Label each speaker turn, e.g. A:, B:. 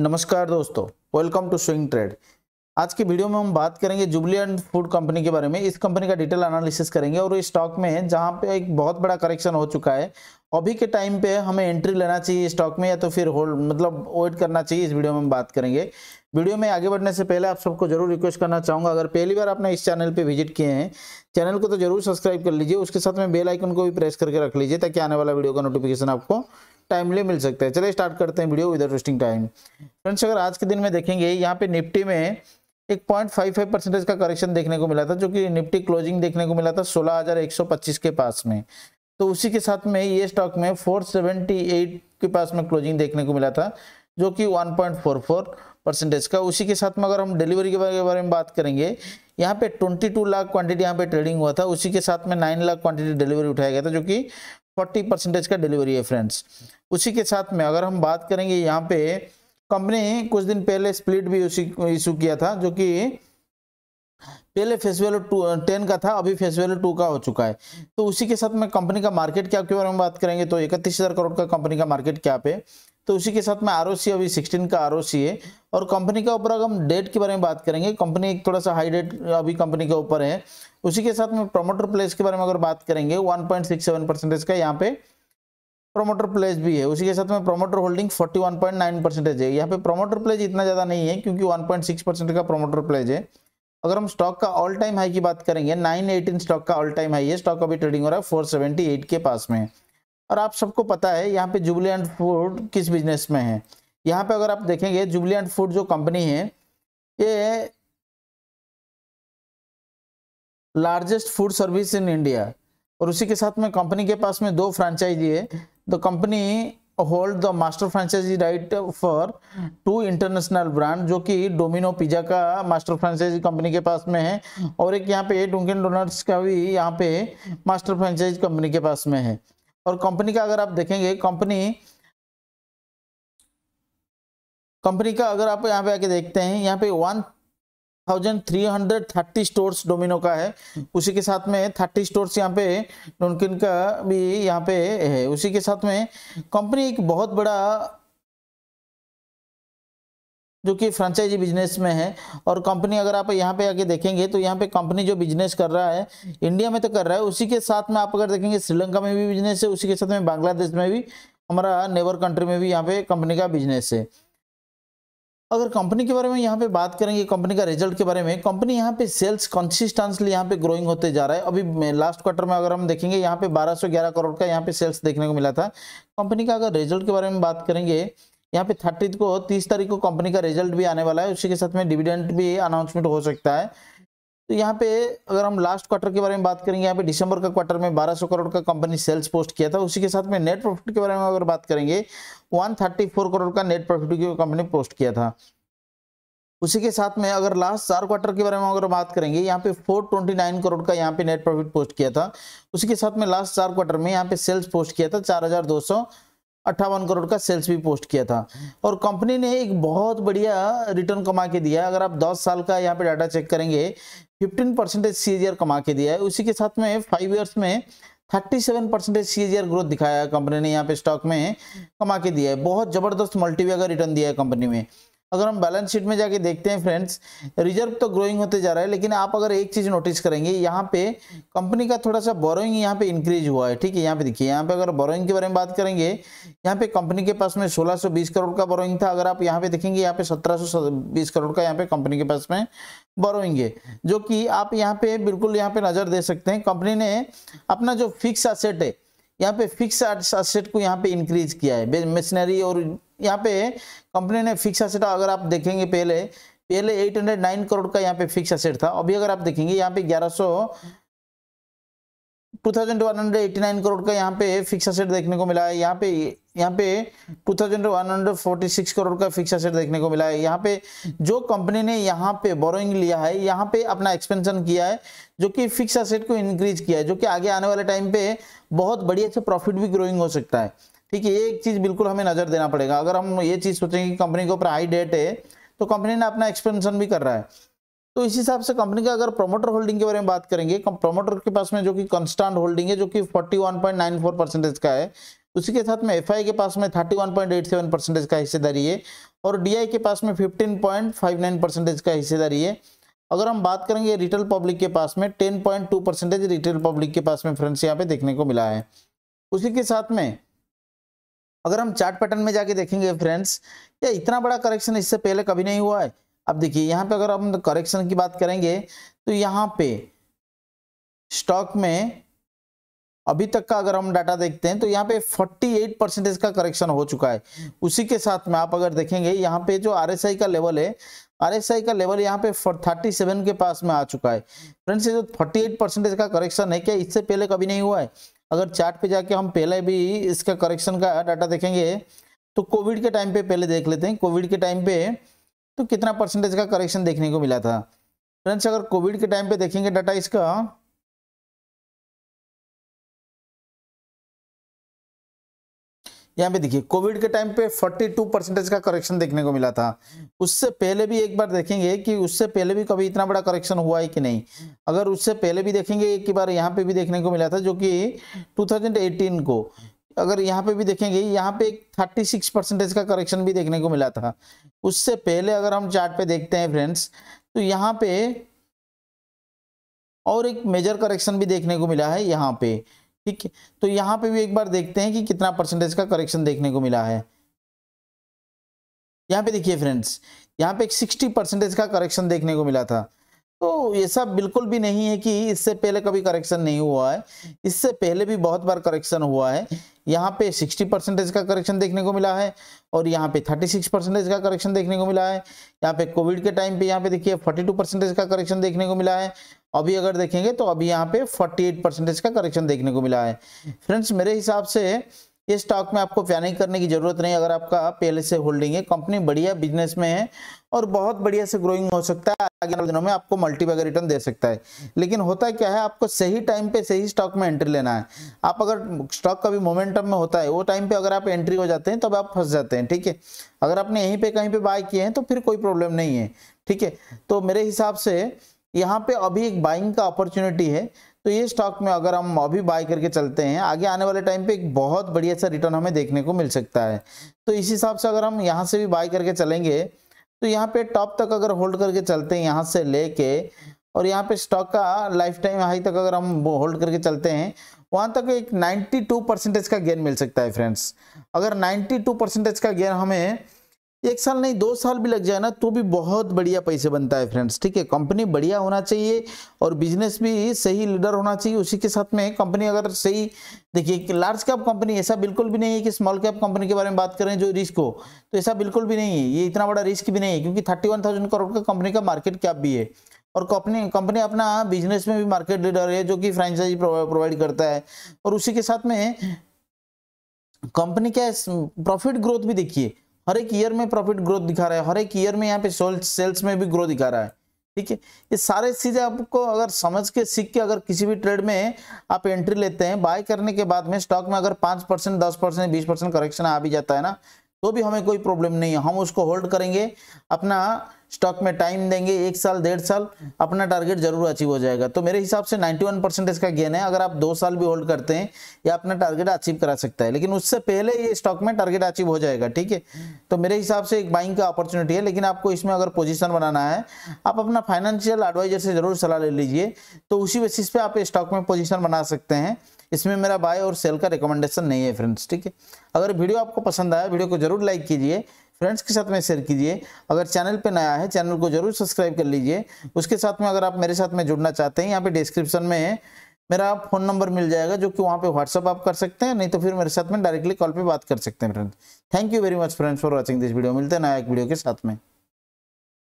A: नमस्कार दोस्तों welcome to swing trade आज की वीडियो में हम बात करेंगे जुबली एंड फूड कंपनी के बारे में इस कंपनी का डिटेल एनालिसिस करेंगे और इस स्टॉक में जहां पे एक बहुत बड़ा करेक्शन हो चुका है अभी के टाइम पे हमें एंट्री लेना चाहिए स्टॉक में या तो फिर होल्ड मतलब वेट करना चाहिए इस वीडियो में हम बात करेंगे वीडियो में आगे बढ़ने से पहले आप सबको जरूर रिक्वेस्ट करना चाहूंगा अगर पहली बार आपने इस चैनल पे विजिट किए हैं चैनल को तो जरूर सब्सक्राइब कर लीजिए उसके साथ में बेल आइकन को भी प्रेस करके रख लीजिए ताकि आने वाला वीडियो का नोटिफिकेशन आपको टाइमली मिल सकते हैं चलिए स्टार्ट करते हैं video with twisting time friends अगर आज के दिन में देखेंगे यहाँ पे निफ्टी में एक पॉइंट फाइव फाइव परसेंटेज का करेक्शन देखने को मिला था जो कि निफ्टी क्लोजिंग देखने को मिला था सोलह हजार एक सौ पच्चीस के पास में तो उसी के साथ में ये स्टॉक में फोर सेवेंटी एट के पास में क्लोजिंग देखने को मिला था जो कि one point four four percentage का उसी के साथ में अगर हम डिलीवरी के बारे में बात करेंगे यहाँ पे 22 लाख क्वांटिटी यहाँ पे ट्रेडिंग हुआ था उसी के साथ में 9 लाख क्वांटिटी डिलीवरी उठाया गया था जो कि फोर्टी परसेंटेज का डिलीवरी है फ्रेंड्स उसी के साथ में अगर हम बात करेंगे यहाँ पे कंपनी कुछ दिन पहले स्प्लिट भी उसी इशू किया था जो कि पहले फेस वैल्यू टू टेन का था अभी फेस वैल्यू टू का हो चुका है तो उसी के साथ में कंपनी का मार्केट क्या के बारे में बात करेंगे तो इकतीस हज़ार करोड़ का कंपनी का मार्केट क्या पे तो उसी के साथ में आर अभी सिक्सटीन का आर है और कंपनी के ऊपर अगर हम डेट के बारे में बात करेंगे कंपनी एक थोड़ा सा हाई डेट अभी कंपनी के ऊपर है उसी के साथ में प्रोमोटर प्लेस के बारे में अगर बात करेंगे 1.67 परसेंटेज का यहाँ पे प्रोमोटर प्लेस भी है उसी के साथ में प्रोमोटर होल्डिंग 41.9 परसेंटेज है यहाँ पे प्रोमोटर प्लेज इतना ज़्यादा नहीं है क्योंकि 1.6 परसेंट का प्रोमोटर प्लेज है अगर हम स्टॉक का ऑल टाइम हाई की बात करेंगे एटीन स्टॉक का ऑल टाइम हाई है स्टॉक अभी ट्रेडिंग हो रहा है एट के पास में और आप सबको पता है यहाँ पे जुबली एंड फूड किस बिजनेस में है यहाँ पे अगर आप देखेंगे जुबली एंड फूड जो कंपनी है ये largest food service in India और उसी के साथ में कंपनी के पास में दो फ्रेंचाइजी है the company hold the master franchise right for two international brand जो कि डोमिनो पिज्जा का मास्टर फ्रेंचाइजी कंपनी के पास में है और एक यहाँ पे डुंकन डोनट्स का भी यहाँ पे मास्टर फ्रेंचाइज कंपनी के पास में है और कंपनी का अगर आप देखेंगे कंपनी कंपनी का अगर आप यहाँ पे आके देखते हैं यहाँ पे one thousand three hundred thirty stores Domino का है उसी के साथ में थर्टी स्टोर्स यहाँ पे डोनकिन का भी यहाँ पे है उसी के साथ में कंपनी एक बहुत बड़ा जो कि फ्रेंचाइजी बिजनेस में है और कंपनी अगर आप यहाँ पे आके देखेंगे तो यहाँ पे कंपनी जो बिजनेस कर रहा है इंडिया में तो कर रहा है उसी के साथ में आप अगर देखेंगे श्रीलंका में भी बिजनेस है उसी के साथ में बांग्लादेश में भी हमारा नेबर कंट्री में भी यहाँ पे कंपनी का बिजनेस है अगर कंपनी के बारे में यहाँ पे बात करेंगे कंपनी का रिजल्ट के बारे में कंपनी यहाँ पे सेल्स कंसिस्टेंसली यहाँ पे ग्रोइंग होते जा रहा है अभी लास्ट क्वार्टर में अगर हम देखेंगे यहाँ पे 1211 करोड़ का यहाँ पे सेल्स देखने को मिला था कंपनी का अगर रिजल्ट के बारे में बात करेंगे यहाँ पे थर्टी को तीस तारीख को कंपनी का रिजल्ट भी आने वाला है उसी के साथ में डिविडेंट भी अनाउंसमेंट हो सकता है तो यहाँ पे अगर हम लास्ट क्वार्टर के बारे में बात करेंगे यहाँ पे दिसंबर का क्वार्टर में 1200 करोड़ का कंपनी सेल्स पोस्ट किया था उसी के साथ में नेट प्रॉफिट के बारे में अगर बात करेंगे 134 करोड़ का नेट प्रॉफिट की कंपनी पोस्ट किया था उसी के साथ में अगर लास्ट चार क्वार्टर के बारे में अगर बात करेंगे यहाँ पे 429 करोड़ का यहाँ पे नेट प्रॉफिट पोस्ट किया था उसी के साथ में लास्ट चार क्वार्टर में यहाँ पे सेल्स पोस्ट किया था चार अट्ठावन करोड़ का सेल्स भी पोस्ट किया था और कंपनी ने एक बहुत बढ़िया रिटर्न कमा के दिया अगर आप 10 साल का यहाँ पे डाटा चेक करेंगे 15 परसेंटेज सी कमा के दिया है उसी के साथ में फाइव ईयर्स में 37 परसेंटेज सी ग्रोथ दिखाया है कंपनी ने यहाँ पे स्टॉक में कमा के दिया है बहुत जबरदस्त मल्टीवे का रिटर्न दिया है कंपनी में अगर हम बैलेंस शीट में जाके देखते हैं फ्रेंड्स रिजर्व तो ग्रोइंग होते जा रहा है लेकिन आप अगर एक चीज नोटिस करेंगे यहाँ पे कंपनी का थोड़ा सा बोरोइंग यहाँ पे इंक्रीज हुआ है ठीक है यहाँ पे देखिए यहाँ पे अगर बोरोइंग के बारे में बात करेंगे यहाँ पे कंपनी के पास में 1620 करोड़ का बोरोइंग था अगर आप यहाँ पे देखेंगे यहाँ पे सत्रह करोड़ का यहाँ पे कंपनी के पास में बोरोइंग है जो कि आप यहाँ पे बिल्कुल यहाँ पे नजर दे सकते हैं कंपनी ने अपना जो फिक्स असेट है यहाँ पे फिक्स असेट को यहाँ पे इंक्रीज किया है मशीनरी और यहाँ पे कंपनी ने फिक्स असेट अगर आप देखेंगे पहले पहले 809 करोड़ का यहाँ पे फिक्स असेट था अभी अगर आप देखेंगे यहाँ पे 1100 2189 करोड़ का यहाँ पे फिक्स असेट देखने को मिला है यहाँ पे यहाँ पे 2146 करोड़ का फिक्स एसेट देखने को मिला है यहाँ पे जो कंपनी ने यहाँ पे बोरोइंग लिया है यहाँ पे अपना एक्सपेंशन किया है जो कि फिक्स एसेट को इंक्रीज किया है जो कि आगे आने वाले टाइम पे बहुत बढ़िया से प्रॉफिट भी ग्रोइंग हो सकता है ठीक है ये एक चीज बिल्कुल हमें नजर देना पड़ेगा अगर हम ये चीज सोचेंगे कंपनी के ऊपर हाई डेट है तो कंपनी ने अपना एक्सपेंशन भी कर रहा है तो इस हिसाब से कंपनी का अगर प्रमोटर होल्डिंग के बारे में बात करेंगे प्रमोटर के पास में जो कि कंस्टांट होल्डिंग है जो कि 41.94 परसेंटेज का है उसी के साथ में एफ के पास में thirty one point eight seven percentage का हिस्सेदारी है और डी के पास में fifteen point five nine percentage का हिस्सेदारी है अगर हम बात करेंगे रिटेल पब्लिक के पास में ten point two percentage retail public के पास में फ्रेंड्स यहाँ पे देखने को मिला है उसी के साथ में अगर हम चार्ट पैटर्न में जाके देखेंगे फ्रेंड्स या इतना बड़ा करेक्शन इससे पहले कभी नहीं हुआ है अब देखिए यहाँ पे अगर हम करेक्शन की बात करेंगे तो यहाँ पे स्टॉक में अभी तक का अगर हम डाटा देखते हैं तो यहाँ पे 48 परसेंटेज का करेक्शन हो चुका है उसी के साथ में आप अगर देखेंगे यहाँ पे जो आरएसआई का लेवल है आरएसआई का लेवल यहाँ पे 37 के पास में आ चुका है फ्रेंड्स ये जो 48 परसेंटेज का करेक्शन है क्या इससे पहले कभी नहीं हुआ है अगर चार्ट पे जाके हम पहले भी इसका करेक्शन का डाटा देखेंगे तो कोविड के टाइम पे पहले देख लेते हैं कोविड के टाइम पे तो कितना परसेंटेज का करेक्शन देखने को मिला था फ्रेंड्स अगर कोविड के टाइम पे देखेंगे डाटा इसका यहाँ पे देखिए कोविड के टाइम पे 42 परसेंटेज का करेक्शन देखने को मिला था उससे पहले भी एक बार देखेंगे कि उससे पहले भी कभी इतना बड़ा करेक्शन हुआ है कि नहीं अगर उससे पहले भी देखेंगे एक बार यहाँ पे भी देखने को मिला था जो कि 2018 को अगर यहाँ पे भी देखेंगे यहाँ पे एक थर्टी परसेंटेज का करेक्शन भी देखने को मिला था उससे पहले अगर हम चार्ट पे देखते हैं फ्रेंड्स तो यहाँ पे और एक मेजर करेक्शन भी देखने को मिला है यहाँ पे ठीक है तो यहाँ पे भी एक बार देखते हैं कि कितना परसेंटेज का करेक्शन देखने को मिला है यहाँ पे देखिए फ्रेंड्स यहाँ पे एक सिक्सटी परसेंटेज का करेक्शन देखने को मिला था तो ये सब बिल्कुल भी नहीं है कि इससे पहले कभी करेक्शन नहीं हुआ है इससे पहले भी बहुत बार करेक्शन हुआ है यहाँ पे 60 परसेंटेज का करेक्शन देखने को मिला है और यहाँ पे 36 परसेंटेज का करेक्शन देखने को मिला है यहाँ पे कोविड के टाइम पे यहाँ पे देखिए 42 परसेंटेज का करेक्शन देखने को मिला है अभी अगर देखेंगे तो अभी यहाँ पे 48 परसेंटेज का करेक्शन देखने को मिला है फ्रेंड्स मेरे हिसाब से इस स्टॉक में आपको पैनिक करने की जरूरत नहीं अगर आपका पहले से होल्डिंग है कंपनी बढ़िया बिजनेस में है और बहुत बढ़िया से ग्रोइंग हो सकता है आगे दिनों में आपको मल्टीपैगर रिटर्न दे सकता है लेकिन होता क्या है आपको सही टाइम पे सही स्टॉक में एंट्री लेना है आप अगर स्टॉक का भी मोमेंटम में होता है वो टाइम पे अगर आप एंट्री हो जाते हैं तब तो आप फंस जाते हैं ठीक है अगर आपने यहीं पे कहीं पे बाय किए हैं तो फिर कोई प्रॉब्लम नहीं है ठीक है तो मेरे हिसाब से यहाँ पे अभी एक बाइंग का अपॉर्चुनिटी है तो ये स्टॉक में अगर हम अभी बाय करके चलते हैं आगे आने वाले टाइम पे एक बहुत बढ़िया सा रिटर्न हमें देखने को मिल सकता है तो इस हिसाब से अगर हम यहाँ से भी बाय करके चलेंगे तो यहाँ पे टॉप तक अगर होल्ड करके चलते हैं यहाँ से लेके और यहाँ पे स्टॉक का लाइफ टाइम हाई तक अगर हम होल्ड करके चलते हैं वहाँ तक एक नाइन्टी परसेंटेज का गेन मिल सकता है फ्रेंड्स अगर नाइन्टी परसेंटेज का गेन हमें एक साल नहीं दो साल भी लग जाए ना तो भी बहुत बढ़िया पैसे बनता है फ्रेंड्स ठीक है कंपनी बढ़िया होना चाहिए और बिजनेस भी सही लीडर होना चाहिए उसी के साथ में कंपनी अगर सही देखिए लार्ज कैप कंपनी ऐसा बिल्कुल भी नहीं है कि स्मॉल कैप कंपनी के बारे में बात करें जो रिस्क हो तो ऐसा बिल्कुल भी नहीं है ये इतना बड़ा रिस्क भी नहीं है क्योंकि थर्टी करोड़ का कंपनी का मार्केट कैप भी है और कंपनी कंपनी अपना बिजनेस में भी मार्केट लीडर है जो कि फ्रेंचाइजी प्रोवाइड करता है और उसी के साथ में कंपनी का प्रॉफिट ग्रोथ भी देखिए हर एक ईयर में प्रॉफिट ग्रोथ दिखा रहा है हर एक ईयर में यहाँ पे सेल्स में भी ग्रोथ दिखा रहा है ठीक है ये सारे चीज़ें आपको अगर समझ के सीख के अगर किसी भी ट्रेड में आप एंट्री लेते हैं बाय करने के बाद में स्टॉक में अगर पाँच परसेंट दस परसेंट बीस परसेंट करेक्शन आ भी जाता है ना तो भी हमें कोई प्रॉब्लम नहीं है हम उसको होल्ड करेंगे अपना स्टॉक में टाइम देंगे एक साल डेढ़ साल अपना टारगेट जरूर अचीव हो जाएगा तो मेरे हिसाब से 91 परसेंटेज का गेन है अगर आप दो साल भी होल्ड करते हैं ये अपना टारगेट अचीव करा सकता है लेकिन उससे पहले ये स्टॉक में टारगेट अचीव हो जाएगा ठीक है तो मेरे हिसाब से एक बाइंग का अपॉर्चुनिटी है लेकिन आपको इसमें अगर पोजिशन बनाना है आप अपना फाइनेंशियल एडवाइजर से जरूर सलाह ले लीजिए तो उसी बेसिस पे आप स्टॉक में पोजिशन बना सकते हैं इसमें मेरा बाय और सेल का रिकमेंडेशन नहीं है फ्रेंड्स ठीक है अगर वीडियो आपको पसंद आया वीडियो को जरूर लाइक कीजिए फ्रेंड्स के साथ में शेयर कीजिए अगर चैनल पे नया है चैनल को जरूर सब्सक्राइब कर लीजिए उसके साथ में अगर आप मेरे साथ में जुड़ना चाहते हैं यहाँ पे डिस्क्रिप्शन में है मेरा फ़ोन नंबर मिल जाएगा जो कि वहाँ पे व्हाट्सअप आप कर सकते हैं नहीं तो फिर मेरे साथ में डायरेक्टली कॉल पर बात कर सकते हैं friends thank you very much friends for watching this video मिलते हैं नया एक वीडियो के साथ में